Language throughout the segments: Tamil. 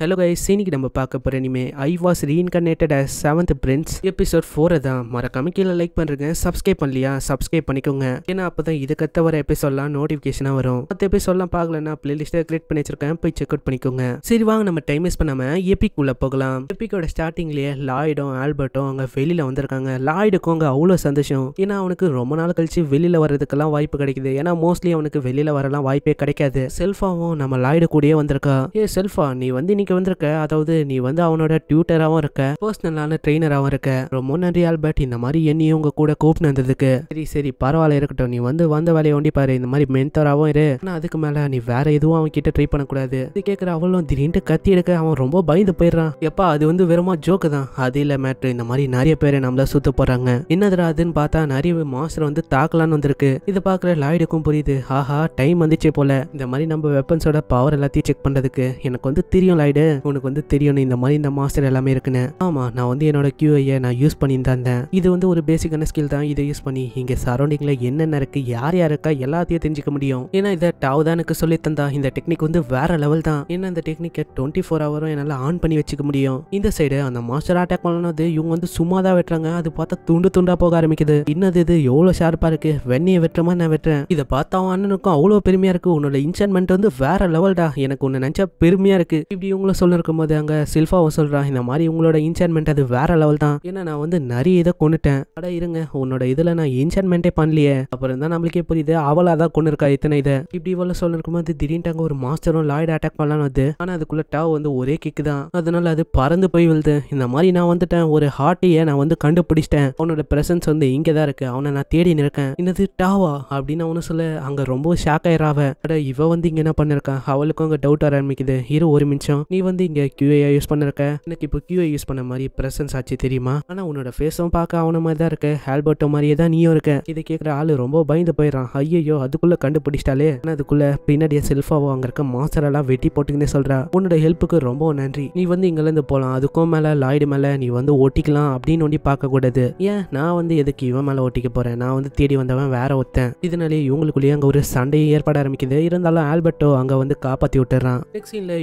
ஹலோ கைஸ் இன்னைக்கு நம்ம பார்க்க போகிற இனிமே I was reincarnated as seventh prince episode ஃபோரை தான் மறக்காம கீழே லைக் பண்ணுறங்க சப்ஸ்கிரைப் பண்ணலையா சப்ஸ்கிரைப் பண்ணிக்கோங்க ஏன்னா அப்போ தான் இது கத்த வர எபிசோட்லாம் நோட்டிஃபிகேஷனாக வரும் மற்ற எபிசோட்லாம் பார்க்கலன்னா பிளேலிஸ்ட்டை கிரியேட் பண்ணி வச்சிருக்கேன் போய் செக் அவுட் பண்ணிக்கோங்க சரி வாங்க நம்ம டைம் வேஸ்ட் பண்ணாமல் எபிக் உள்ளே போகலாம் எபிக்கோட ஸ்டார்டிங்லேயே லாய்டும் ஆல்பர்ட்டும் அங்கே வெளியில் வந்திருக்காங்க லாய்டுக்கும் அங்கே அவ்வளோ சந்தோஷம் ஏன்னா அவனுக்கு ரொம்ப நாள் கழிச்சு வெளியில் வர்றதுக்கெல்லாம் வாய்ப்பு கிடைக்குது ஏன்னா மோஸ்ட்லி அவனுக்கு வெளியில் வரலாம் வாய்ப்பே கிடைக்காது செல்ஃபாவும் நம்ம லாய்டு கூடயே வந்திருக்கா ஏ செல்ஃபா நீ வந்து இன்னைக்கு இங்கே வந்திருக்க அதாவது நீ வந்து அவனோட டியூட்டராகவும் இருக்க பர்சனலான ட்ரெயினராகவும் இருக்க ரொம்ப நன்றி ஆல்பர்ட் இந்த மாதிரி என்னையும் உங்க கூட கூப்பிட்டு வந்ததுக்கு சரி சரி பரவாயில்ல இருக்கட்டும் நீ வந்து வந்த வேலையை ஒண்டி பாரு இந்த மாதிரி மென்தராகவும் இரு ஆனால் அதுக்கு மேலே நீ வேற எதுவும் அவன் கிட்ட ட்ரை பண்ணக்கூடாது இது கேட்குற அவளும் திடீர்னு கத்தி எடுக்க அவன் ரொம்ப பயந்து போயிடுறான் எப்பா அது வந்து வெறுமா ஜோக்கு தான் அது இல்லை மேட்ரு இந்த மாதிரி நிறைய பேர் நம்மள சுத்த போறாங்க என்னதுடா அதுன்னு பார்த்தா நிறைய மாஸ்டர் வந்து தாக்கலான்னு வந்திருக்கு இதை பார்க்குற லாய்டுக்கும் புரியுது ஆஹா டைம் வந்துச்சு போல இந்த மாதிரி நம்ம வெப்பன்ஸோட பவர் எல்லாத்தையும் செக் பண்ணுறதுக்கு எனக்கு வந்து தெரியும் லாய்டு பண்ணிவிட்டு உனக்கு வந்து தெரியணும் இந்த மாதிரி இந்த மாஸ்டர் எல்லாமே இருக்குன்னு ஆமா நான் வந்து என்னோட கியூஐயை நான் யூஸ் பண்ணியிருந்தேன் இது வந்து ஒரு பேசிக்கான ஸ்கில் தான் இதை யூஸ் பண்ணி இங்க சரௌண்டிங்ல என்னென்ன இருக்கு யார் யாருக்கா எல்லாத்தையும் தெரிஞ்சுக்க முடியும் ஏன்னா இதை டாவ் தான் எனக்கு சொல்லி தந்தா இந்த டெக்னிக் வந்து வேற லெவல் தான் ஏன்னா இந்த டெக்னிக்கை டுவெண்ட்டி ஃபோர் ஹவரும் என்னால் ஆன் பண்ணி வச்சுக்க முடியும் இந்த சைடு அந்த மாஸ்டர் அட்டாக் பண்ணது இவங்க வந்து சும்மா தான் வெட்டுறாங்க அது பார்த்தா துண்டு துண்டா போக ஆரம்பிக்குது என்னது இது எவ்வளவு ஷார்ப்பா இருக்கு வெண்ணியை வெட்டுறமா நான் வெட்டுறேன் இதை பார்த்தா அண்ணனுக்கும் அவ்வளவு பெருமையா இருக்கு உன்னோட இன்ஸ்டால்மெண்ட் வந்து வேற லெவல்டா எனக்கு ஒன்று நினச்சா பெருமையா இருக்கு இப்படி இவங்க அவங்கள சொல்லிருக்கும் போது அங்கே சில்ஃபாவும் சொல்கிறான் இந்த மாதிரி உங்களோட இன்சைன்மெண்ட் அது வேற லெவல் தான் ஏன்னா நான் வந்து நிறைய இதை கொண்டுட்டேன் அட இருங்க உன்னோட இதில் நான் இன்சைன்மெண்ட்டே பண்ணலையே அப்புறம் தான் நம்மளுக்கே புரியுது அவளாக தான் கொண்டு இருக்கா இத்தனை இதை இப்படி இவ்வளோ சொல்லிருக்கும் போது திடீர்னு அங்கே ஒரு மாஸ்டரும் லாய்டு அட்டாக் பண்ணலாம் வந்து ஆனால் அதுக்குள்ளே டாவ் வந்து ஒரே கிக்கு தான் அதனால அது பறந்து போய் விழுது இந்த மாதிரி நான் வந்துட்டேன் ஒரு ஹார்ட்டையே நான் வந்து கண்டுபிடிச்சிட்டேன் அவனோட பிரசன்ஸ் வந்து இங்கே தான் இருக்கு அவனை நான் தேடி நிற்கேன் என்னது டாவா அப்படின்னு அவனு சொல்ல அங்கே ரொம்ப ஷாக் ஆயிராவ அட இவ வந்து இங்கே என்ன பண்ணிருக்கான் அவளுக்கும் அங்கே டவுட் ஆரம்பிக்குது இரு ஒரு நிமிஷம் நீ வந்து இங்கே கியூஏ யூஸ் பண்ணிருக்க எனக்கு இப்போ கியூஏ யூஸ் பண்ண மாதிரி பிரசன்ஸ் ஆச்சு தெரியுமா ஆனால் உன்னோட ஃபேஸும் பார்க்க அவன மாதிரி தான் இருக்க ஆல்பர்ட்டோ மாதிரியே தான் நீயும் இருக்க இதை கேட்குற ஆள் ரொம்ப பயந்து போயிடறான் ஐயோ அதுக்குள்ளே கண்டுபிடிச்சிட்டாலே ஆனால் அதுக்குள்ள பின்னாடியே செல்ஃபாவோ அங்கே இருக்க மாஸ்டரெல்லாம் வெட்டி போட்டுக்கினே சொல்ற உன்னோட ஹெல்ப்புக்கு ரொம்ப நன்றி நீ வந்து இங்கேருந்து போகலாம் அதுக்கும் மேலே லாய்டு மேலே நீ வந்து ஓட்டிக்கலாம் அப்படின்னு ஒண்டி பார்க்கக்கூடாது ஏன் நான் வந்து எதுக்கு இவன் மேலே ஓட்டிக்க போகிறேன் நான் வந்து தேடி வந்தவன் வேற ஒருத்தன் இதனாலேயே இவங்களுக்குள்ளேயே அங்கே ஒரு சண்டையை ஏற்பட ஆரம்பிக்குது இருந்தாலும் ஆல்பர்ட்டோ அங்கே வந்து காப்பாற்றி விட்டுறான்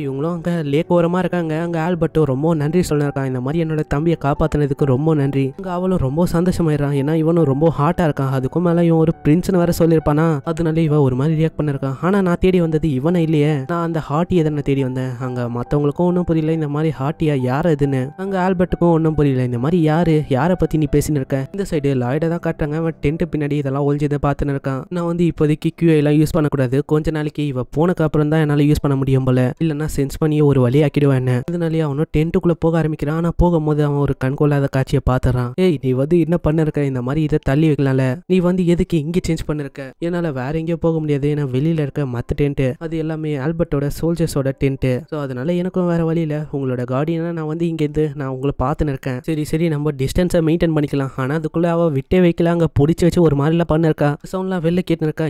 இவங்களும் அங்கே லேக் ஓரமாக இருக்காங்க அங்கே ஆல்பர்ட்டும் ரொம்ப நன்றி சொல்லிருக்கான் இந்த மாதிரி என்னோட தம்பியை காப்பாற்றினதுக்கு ரொம்ப நன்றி அங்கே அவளும் ரொம்ப சந்தோஷமாயிடுறான் ஏன்னா இவனும் ரொம்ப ஹாட்டாக இருக்கான் அதுக்கும் மேலே இவன் ஒரு பிரின்ஸ்னு வேற சொல்லியிருப்பானா அதனால இவன் ஒரு மாதிரி ரியாக்ட் பண்ணிருக்கான் ஆனால் நான் தேடி வந்தது இவனை இல்லையே நான் அந்த ஹாட்டி எதனை தேடி வந்தேன் அங்கே மற்றவங்களுக்கும் ஒன்றும் புரியல இந்த மாதிரி ஹாட்டியா யார் இதுன்னு அங்கே ஆல்பர்ட்டுக்கும் ஒன்றும் புரியல இந்த மாதிரி யார் யாரை பற்றி நீ பேசினிருக்க இருக்க இந்த சைடு லாய்டை தான் காட்டுறாங்க அவன் டென்ட் பின்னாடி இதெல்லாம் ஒழிஞ்சதை பார்த்துன்னு இருக்கான் நான் வந்து இப்போதைக்கு கியூஐலாம் யூஸ் பண்ணக்கூடாது கொஞ்ச நாளைக்கு இவன் போனக்கு அப்புறம் தான் என்னால் யூஸ் பண்ண முடியும் போல இல்லைன்னா சென்ஸ் பண்ணியே ஒரு வழியாக்கிடுவேன் இதனாலேயே அவனும் டென்ட்டுக்குள்ளே போக ஆரம்பிக்கிறான் ஆனால் போகும்போது அவன் ஒரு கண்கொள்ளாத காட்சியை பார்த்துறான் ஏய் நீ வந்து என்ன பண்ணிருக்க இந்த மாதிரி இதை தள்ளி வைக்கலாம்ல நீ வந்து எதுக்கு இங்கே சேஞ்ச் பண்ணிருக்க என்னால் வேற எங்கேயோ போக முடியாது ஏன்னா வெளியில் இருக்க மற்ற டென்ட்டு அது எல்லாமே ஆல்பர்ட்டோட சோல்ஜர்ஸோட டென்ட்டு ஸோ அதனால எனக்கும் வேற வழியில் உங்களோட கார்டியனாக நான் வந்து இங்கேருந்து நான் உங்களை பார்த்துன்னு இருக்கேன் சரி சரி நம்ம டிஸ்டன்ஸை மெயின்டைன் பண்ணிக்கலாம் ஆனால் அதுக்குள்ளே அவள் விட்டே வைக்கல அங்கே பிடிச்சி வச்சு ஒரு மாதிரிலாம் பண்ணிருக்கா சவுண்ட்லாம் வெளில கேட்டுருக்கா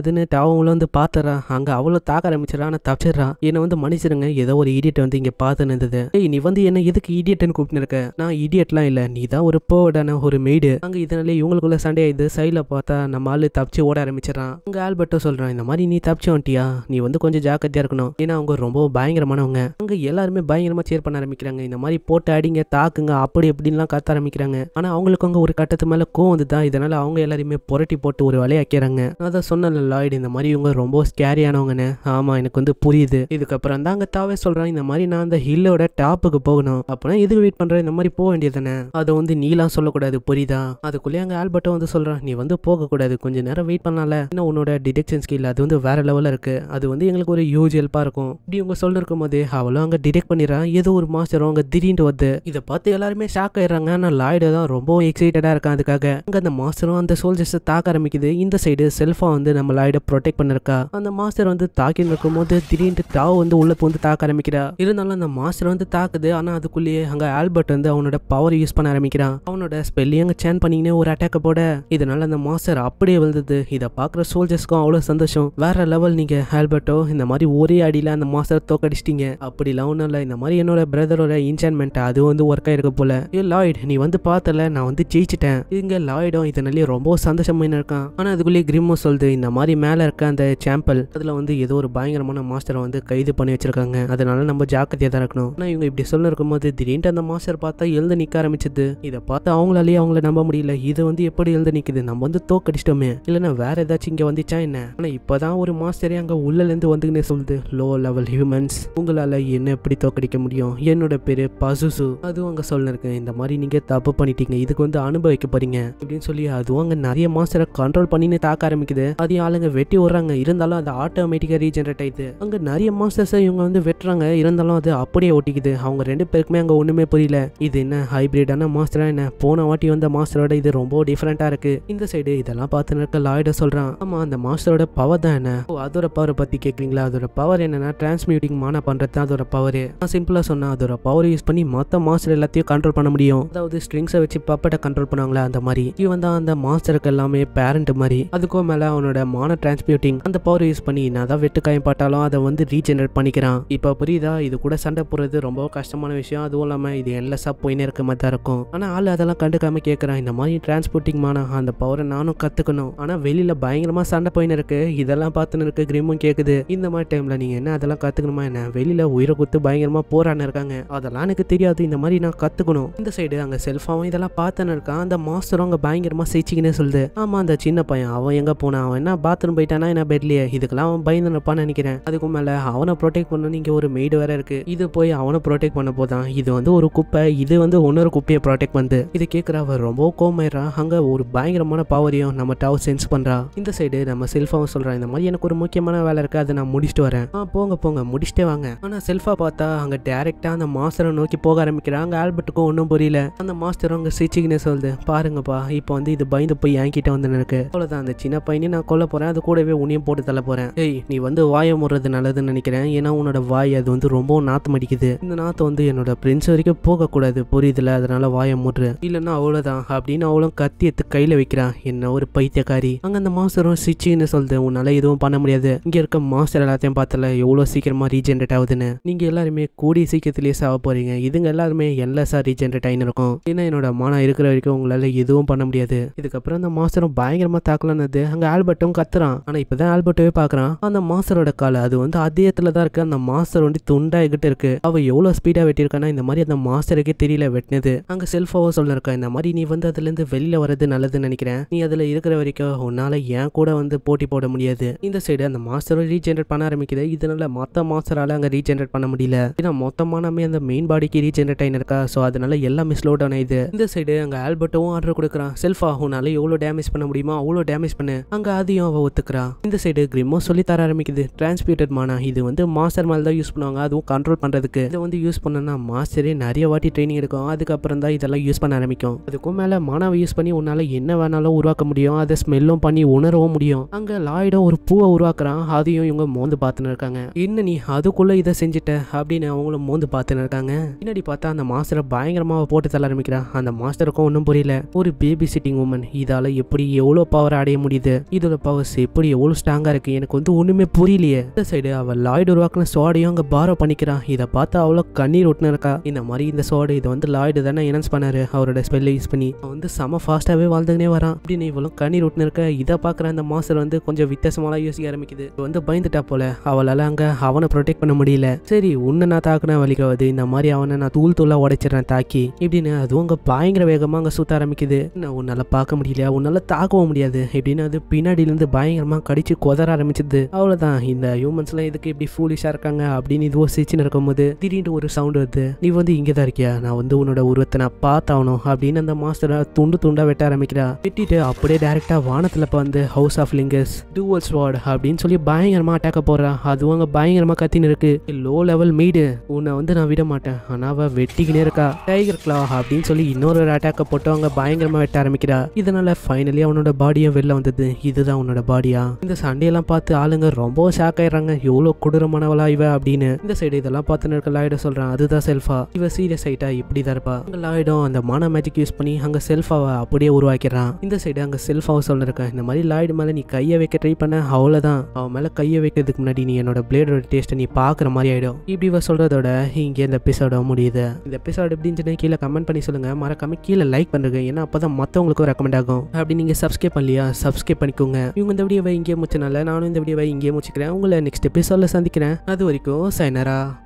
அதுன்னு அவங்கள வந்து பார்த்துறா அங்கே அவ்வளோ தாக்க ஆரம்பிச்சிடறா ஆனால் தப்பிச்சிடறா என்னை வந்து மன்னிச்சிருங்க ஏதோ ஒரு இடியட்டை வந்து இங்கே பார்த்து நின்றது நீ வந்து என்ன எதுக்கு இடியட்னு கூப்பிட்டு இருக்க நான் இடியட்லாம் இல்லை நீ தான் ஒரு போவடான ஒரு மெய்டு அங்கே இதனால இவங்களுக்குள்ள சண்டை ஆயிடுது சைடில் பார்த்தா நம்ம ஆள் தப்பிச்சு ஓட ஆரம்பிச்சிடறான் அங்கே ஆல்பர்ட்டோ சொல்கிறான் இந்த மாதிரி நீ தப்பிச்சு வந்துட்டியா நீ வந்து கொஞ்சம் ஜாக்கிரதையாக இருக்கணும் ஏன்னா அவங்க ரொம்ப பயங்கரமானவங்க அங்கே எல்லாருமே பயங்கரமாக சேர் பண்ண ஆரம்பிக்கிறாங்க இந்த மாதிரி போட்டு அடிங்க தாக்குங்க அப்படி இப்படின்லாம் கத்த ஆரம்பிக்கிறாங்க ஆனால் அவங்களுக்கு அங்கே ஒரு கட்டத்து மேலே கோவம் வந்துதான் தான் இதனால அவங்க எல்லாரையுமே புரட்டி போட்டு ஒரு வலையாக்கிறாங்க அதான் சொன்னேன் லாய்டு இந்த மாதிரி இவங்க ரொம்ப ஸ்கேரியானவங்கன்னு ஆமாம் எனக்கு வந்து புரியுது இதுக்கப்புறம் தான் அங்கே தாவே சொல்கிறான் சொல்கிறான் இந்த மாதிரி நான் அந்த ஹில்லோட டாப்புக்கு போகணும் அப்போனா எதுக்கு வெயிட் பண்ணுற இந்த மாதிரி போக வேண்டியது தானே அதை வந்து நீலாம் சொல்லக்கூடாது புரியுதா அதுக்குள்ளேயே அங்கே ஆல்பர்ட்டோ வந்து சொல்கிறான் நீ வந்து போகக்கூடாது கொஞ்சம் நேரம் வெயிட் பண்ணால இன்னும் உன்னோட டிடெக்ஷன் ஸ்கில் அது வந்து வேற லெவலில் இருக்குது அது வந்து எங்களுக்கு ஒரு யூஜ் ஹெல்ப்பாக இருக்கும் இப்படி இவங்க சொல்லிருக்கும் போது அவளும் அங்கே டிடெக்ட் பண்ணிடுறான் ஏதோ ஒரு மாஸ்டரும் அங்கே திடீர்னு வந்து இதை பார்த்து எல்லாருமே ஷாக் ஆயிடுறாங்க ஆனால் லாய்டு தான் ரொம்ப எக்ஸைட்டடாக இருக்கான் அதுக்காக அங்கே அந்த மாஸ்டரும் அந்த சோல்ஜர்ஸை தாக்க ஆரம்பிக்குது இந்த சைடு செல்ஃபா வந்து நம்ம லாய்டை ப்ரொடெக்ட் பண்ணிருக்கா அந்த மாஸ்டர் வந்து தாக்கி நிற்கும் போது திடீர்னு டாவ் வந்து உள்ள வந்து தாக்க ஆரம்பிக்கிறார் ஆரம்பிக்கிறா இருந்தாலும் அந்த மாஸ்டர் வந்து தாக்குது ஆனால் அதுக்குள்ளேயே அங்கே ஆல்பர்ட் வந்து அவனோட பவர் யூஸ் பண்ண ஆரம்பிக்கிறான் அவனோட ஸ்பெல்லையும் அங்கே சேன் பண்ணிங்கன்னே ஒரு அட்டாக்க போட இதனால அந்த மாஸ்டர் அப்படியே விழுந்தது இதை பார்க்குற சோல்ஜர்ஸ்க்கும் அவ்வளோ சந்தோஷம் வேற லெவல் நீங்கள் ஆல்பர்ட்டோ இந்த மாதிரி ஒரே அடியில் அந்த மாஸ்டர் தோக்கடிச்சிட்டீங்க அப்படி ஒன்றும் இல்லை இந்த மாதிரி என்னோட பிரதரோட இன்சான்மெண்ட் அது வந்து ஒர்க் ஆயிருக்க போல ஏ லாய்ட் நீ வந்து பார்த்தல நான் வந்து ஜெயிச்சிட்டேன் இங்கே லாய்டும் இதனால ரொம்ப சந்தோஷமாக இருக்கான் ஆனால் அதுக்குள்ளேயே கிரிமோ சொல்லுது இந்த மாதிரி மேலே இருக்க அந்த சாம்பல் அதில் வந்து ஏதோ ஒரு பயங்கரமான மாஸ்டரை வந்து கைது பண்ணி வச்சிருக்காங்க அதனால நம்ம ஜாக்கிரதையாக தான் இருக்கணும் ஆனால் இவங்க இப்படி சொல்ல இருக்கும்போது திடீர்னு அந்த மாஸ்டர் பார்த்தா எழுந்து நிற்க ஆரம்பிச்சது இதை பார்த்து அவங்களாலேயே அவங்கள நம்ப முடியல இது வந்து எப்படி எழுந்து நிக்குது நம்ம வந்து தோக்கடிச்சிட்டோமே இல்லைன்னா வேற ஏதாச்சும் இங்கே வந்துச்சா என்ன ஆனால் இப்போ தான் ஒரு மாஸ்டரே அங்கே இருந்து வந்துக்கினே சொல்லுது லோ லெவல் ஹியூமன்ஸ் உங்களால் என்ன எப்படி தோக்கடிக்க முடியும் என்னோட பேர் பசுசு அதுவும் அங்கே இருக்கேன் இந்த மாதிரி நீங்கள் தப்பு பண்ணிட்டீங்க இதுக்கு வந்து அனுபவிக்க போறீங்க அப்படின்னு சொல்லி அதுவும் அங்கே நிறைய மாஸ்டரை கண்ட்ரோல் பண்ணின்னு தாக்க ஆரம்பிக்குது அதையும் ஆளுங்க வெட்டி விடுறாங்க இருந்தாலும் அது ஆட்டோமேட்டிக்காக ரீஜென்ரேட் ஆயிடுது அங்கே நிறைய மாஸ்டர்ஸை இவங்க வந்து வெட்டுறாங்க இருந்தாலும் அது அப்படியே ஓட்டிக்குது அவங்க ரெண்டு பேருக்குமே அங்கே ஒன்றுமே புரியல இது என்ன ஹைப்ரிடான மாஸ்டராக என்ன போன வாட்டி வந்த மாஸ்டரோட இது ரொம்ப டிஃப்ரெண்ட்டாக இருக்கு இந்த சைடு இதெல்லாம் பார்த்து இருக்க லாய்ட சொல்கிறான் ஆமாம் அந்த மாஸ்டரோட பவர் தான் என்ன ஓ அதோட பவரை பற்றி கேட்குறீங்களா அதோட பவர் என்னன்னா டிரான்ஸ்மியூட்டிங் மானா பண்ணுறது தான் அதோட பவர் நான் சிம்பிளாக சொன்னால் அதோட பவர் யூஸ் பண்ணி மற்ற மாஸ்டர் எல்லாத்தையும் கண்ட்ரோல் பண்ண முடியும் அதாவது ஸ்ட்ரிங்ஸை வச்சு பப்பட்டை கண்ட்ரோல் பண்ணுவாங்களே அந்த மாதிரி இவன் தான் அந்த மாஸ்டருக்கு எல்லாமே பேரண்ட் மாதிரி அதுக்கும் மேலே அவனோட மான டிரான்ஸ்மியூட்டிங் அந்த பவர் யூஸ் பண்ணி நான் தான் வெட்டுக்காயம் பாட்டாலும் அதை வந்து ரீஜெனரேட் பண்ணிக்கிறான் இப்போ புரியுது இதா இது கூட சண்டை போடுறது ரொம்ப கஷ்டமான விஷயம் அதுவும் இல்லாமல் இது எல்லா போயினே இருக்க மாதிரி தான் இருக்கும் ஆனால் ஆள் அதெல்லாம் கண்டுக்காம கேட்குறான் இந்த மாதிரி டிரான்ஸ்போர்ட்டிங் மானா அந்த பவரை நானும் கற்றுக்கணும் ஆனால் வெளியில் பயங்கரமாக சண்டை போயின்னு இருக்கு இதெல்லாம் பார்த்துன்னு இருக்கு கிரிமும் கேட்குது இந்த மாதிரி டைமில் நீங்கள் என்ன அதெல்லாம் கற்றுக்கணுமா என்ன வெளியில் உயிரை கொடுத்து பயங்கரமாக போறான்னு இருக்காங்க அதெல்லாம் எனக்கு தெரியாது இந்த மாதிரி நான் கற்றுக்கணும் இந்த சைடு அங்கே செல்ஃபாவும் இதெல்லாம் பார்த்துன்னு இருக்கான் அந்த மாஸ்டரும் அங்கே பயங்கரமாக சிரிச்சிக்கினே சொல்லுது ஆமாம் அந்த சின்ன பையன் அவன் எங்கே போனான் அவன் என்ன பாத்ரூம் போயிட்டானா என்ன பெட்லியே இதுக்கெல்லாம் அவன் பயந்து நினைக்கிறேன் அதுக்கு மேலே அவனை ப்ரொடெக்ட் பண்ணணும் நீங்கள் ஒரு மெயின் வீடு வேற இருக்கு இது போய் அவனை ப்ரொடெக்ட் பண்ண போதான் இது வந்து ஒரு குப்பை இது வந்து இன்னொரு குப்பையை ப்ரொடெக்ட் பண்ணு இது கேட்குற அவர் ரொம்ப கோமாயிரா அங்கே ஒரு பயங்கரமான பவரையும் நம்ம டவர் சென்ஸ் பண்ணுறா இந்த சைடு நம்ம செல்ஃபாவும் சொல்கிறான் இந்த மாதிரி எனக்கு ஒரு முக்கியமான வேலை இருக்குது அதை நான் முடிச்சுட்டு வரேன் போங்க போங்க முடிச்சுட்டே வாங்க ஆனால் செல்ஃபா பார்த்தா அங்கே டேரக்டா அந்த மாஸ்டரை நோக்கி போக ஆரம்பிக்கிறாங்க ஆல்பர்ட்டுக்கும் ஒன்றும் புரியல அந்த மாஸ்டர் அங்கே சிரிச்சிக்கினே சொல்லுது பாருங்கப்பா இப்போ வந்து இது பயந்து போய் என்கிட்ட வந்து நிற்கு அவ்வளவுதான் அந்த சின்ன பையனே நான் கொல்ல போகிறேன் அது கூடவே உனியும் போட்டு தள்ள போகிறேன் ஏய் நீ வந்து வாயை முடுறது நல்லதுன்னு நினைக்கிறேன் ஏன்னா உன்னோட வாய் அது வந்து ரொம்பவும் நாத்தம் அடிக்குது இந்த நாத்தம் வந்து என்னோட ஃப்ரெண்ட்ஸ் வரைக்கும் போகக்கூடாது புரியுதுல அதனால வாய மூடுற இல்லைன்னா அவ்வளோதான் அப்படின்னு அவளும் கத்தி எடுத்து கையில் வைக்கிறான் என்ன ஒரு பைத்தியக்காரி அங்கே அந்த மாஸ்டரும் சிச்சின்னு சொல்லுது உன்னால் எதுவும் பண்ண முடியாது இங்கே இருக்க மாஸ்டர் எல்லாத்தையும் பார்த்தல எவ்வளோ சீக்கிரமாக ரீஜென்ரேட் ஆகுதுன்னு நீங்கள் எல்லாருமே கூடி சீக்கிரத்துலேயே சாக போகிறீங்க இதுங்க எல்லாருமே என்லெஸ்ஸாக ரீஜென்ரேட் ஆகின்னு இருக்கும் ஏன்னா என்னோட மனம் இருக்கிற வரைக்கும் உங்களால் எதுவும் பண்ண முடியாது இதுக்கப்புறம் அந்த மாஸ்டரும் பயங்கரமாக தாக்கலான்னு அங்கே ஆல்பர்ட்டும் கத்துறான் ஆனால் இப்போ தான் ஆல்பர்ட்டவே பார்க்குறான் அந்த மாஸ்டரோட காலை அது வந்து அதே தான் இருக்குது அந்த மாஸ்டர் வந்து துண்டா எங்கிட்ட இருக்கு அவ எவ்வளவு ஸ்பீடா வெட்டியிருக்கானா இந்த மாதிரி அந்த மாஸ்டருக்கே தெரியல வெட்டினது அங்க செல்ஃபாவா சொல்லிருக்கா இந்த மாதிரி நீ வந்து அதுல இருந்து வெளியில வர்றது நல்லதுன்னு நினைக்கிறேன் நீ அதுல இருக்கிற வரைக்கும் உன்னால என் கூட வந்து போட்டி போட முடியாது இந்த சைடு அந்த மாஸ்டரும் ரீஜென்ரேட் பண்ண ஆரம்பிக்குது இதனால மத்த மாஸ்டரால அங்க ரீஜென்ரேட் பண்ண முடியல ஏன்னா மொத்தமானமே அந்த மெயின் பாடிக்கு ரீஜென்ரேட் ஆயிருக்கா ஸோ அதனால எல்லாமே ஸ்லோ டவுன் ஆயிடுது இந்த சைடு அங்க ஆல்பர்ட்டும் ஆர்டர் கொடுக்குறான் செல்ஃப் ஆகும்னால எவ்வளோ டேமேஜ் பண்ண முடியுமோ அவ்வளோ டேமேஜ் பண்ணு அங்கே அதையும் அவள் ஒத்துக்கிறான் இந்த சைடு கிரிமோ சொல்லி தர ஆரம்பிக்குது டிரான்ஸ்பியூட்டர் மானா இது வந்து மாஸ்டர் மேல் தான் யூஸ் பண்ணுவாங்க பண்ணுவாங்க அதுவும் கண்ட்ரோல் பண்ணுறதுக்கு இதை வந்து யூஸ் பண்ணனா மாஸ்டரே நிறைய வாட்டி ட்ரைனிங் எடுக்கும் அதுக்கப்புறம் தான் இதெல்லாம் யூஸ் பண்ண ஆரம்பிக்கும் அதுக்கும் மேலே மாணவை யூஸ் பண்ணி உன்னால் என்ன வேணாலும் உருவாக்க முடியும் அதை ஸ்மெல்லும் பண்ணி உணரவும் முடியும் அங்கே லாய்டும் ஒரு பூவை உருவாக்குறான் அதையும் இவங்க மோந்து பார்த்துன்னு இருக்காங்க என்ன நீ அதுக்குள்ளே இதை செஞ்சுட்ட அப்படின்னு அவங்களும் மோந்து பார்த்துன்னு இருக்காங்க பின்னாடி பார்த்தா அந்த மாஸ்டரை பயங்கரமாக போட்டு தள்ள ஆரம்பிக்கிறான் அந்த மாஸ்டருக்கும் ஒன்றும் புரியல ஒரு பேபி சிட்டிங் உமன் இதால் எப்படி எவ்வளோ பவர் அடைய முடியுது இதோட பவர்ஸ் எப்படி எவ்வளோ ஸ்ட்ராங்காக இருக்குது எனக்கு வந்து ஒன்றுமே புரியலையே இந்த சைடு அவள் லாய்டு உருவாக்குன சோடையும் அங்கே பார் பாரோ பண்ணிக்கிறான் இதை பார்த்து அவ்வளோ கண்ணீர் ஒட்டின இருக்கா இந்த மாதிரி இந்த சோடு இதை வந்து லாய்டு தானே எனன்ஸ் பண்ணாரு அவரோட ஸ்பெல்ல யூஸ் பண்ணி அவன் வந்து செம ஃபாஸ்ட்டாகவே வாழ்ந்துக்கினே வரான் அப்படின்னு இவ்வளோ கண்ணீர் ஒட்டின இதை பார்க்குற அந்த மாஸ்டர் வந்து கொஞ்சம் வித்தியாசமாலாம் யோசிக்க ஆரம்பிக்குது வந்து பயந்துட்டா போல அவளால் அங்கே அவனை ப்ரொடெக்ட் பண்ண முடியல சரி உன்னை நான் தாக்குனா வலிக்காவது இந்த மாதிரி அவனை நான் தூள் தூளாக உடைச்சிடறேன் தாக்கி இப்படின்னு அதுவும் அங்கே பயங்கர வேகமாக அங்கே சுத்த ஆரம்பிக்குது நான் உன்னால் பார்க்க முடியல உன்னால் தாக்கவும் முடியாது இப்படின்னு அது பின்னாடியிலேருந்து பயங்கரமாக கடிச்சு கொதர ஆரம்பிச்சது அவ்வளோதான் இந்த ஹியூமன்ஸ்லாம் இதுக்கு இப்படி ஃபூலிஷாக இருக்காங்க அப்படின்னு எதுவோ சிரிச்சுன்னு போது திடீர்னு ஒரு சவுண்ட் வருது நீ வந்து இங்கே தான் இருக்கியா நான் வந்து உன்னோட உருவத்தை நான் பார்த்தாவணும் அப்படின்னு அந்த மாஸ்டர் துண்டு துண்டாக வெட்ட ஆரம்பிக்கிறா வெட்டிட்டு அப்படியே டேரெக்டாக வானத்தில் வந்து ஹவுஸ் ஆஃப் லிங்கஸ் டூவல் ஸ்வாட் அப்படின்னு சொல்லி பயங்கரமாக அட்டாக்க போறா அதுவும் அங்கே பயங்கரமாக கத்தின்னு இருக்கு லோ லெவல் மீடு உன்னை வந்து நான் விட மாட்டேன் ஆனால் அவ வெட்டிக்கினே இருக்கா டைகர் கிளா அப்படின்னு சொல்லி இன்னொரு ஒரு அட்டாக்கை போட்டு அவங்க பயங்கரமாக வெட்ட ஆரம்பிக்கிறா இதனால ஃபைனலி அவனோட பாடியும் வெளில வந்தது இதுதான் உன்னோட பாடியா இந்த சண்டையெல்லாம் பார்த்து ஆளுங்க ரொம்ப ஷாக் ஆயிடுறாங்க எவ்வளோ கொடூரமானவளா இவ அப்படின்னு இந்த சைடு இதெல்லாம் பார்த்துன்னு இருக்க லாய்டை சொல்கிறான் அதுதான் செல்ஃபா இவ சீரியஸ் ஆகிட்டா இப்படி தான் இருப்பா அங்கே லாய்டும் அந்த மானா மேஜிக் யூஸ் பண்ணி அங்கே செல்ஃபாவை அப்படியே உருவாக்கிறான் இந்த சைடு அங்கே செல்ஃபாவை சொல்லிருக்கேன் இந்த மாதிரி லாய்டு மேலே நீ கையை வைக்க ட்ரை பண்ண அவ்வளோதான் அவன் மேலே கையை வைக்கிறதுக்கு முன்னாடி நீ என்னோட பிளேடோட டேஸ்ட்டை நீ பார்க்குற மாதிரி ஆகிடும் இப்படி இவ சொல்கிறதோட இங்கே இந்த எபிசோட முடியுது இந்த எபிசோட் எப்படின்னு சொல்லி கீழே கமெண்ட் பண்ணி சொல்லுங்கள் மறக்காம கீழே லைக் பண்ணுங்க ஏன்னா அப்போ தான் மற்றவங்களுக்கும் ரெக்கமெண்ட் ஆகும் அப்படி நீங்கள் சப்ஸ்கிரைப் பண்ணலையா சப்ஸ்கிரைப் பண்ணிக்கோங்க இவங்க இந்த வீடியோவை இங்கேயே முடிச்சனால நானும் இந்த வீடியோவை இங்கேயே முடிச்சுக்கிறேன் உங்களை நெக்ஸ்ட் எபிசோட சந்திக்கிறேன் அது வரைக்கும் சைன் sayonara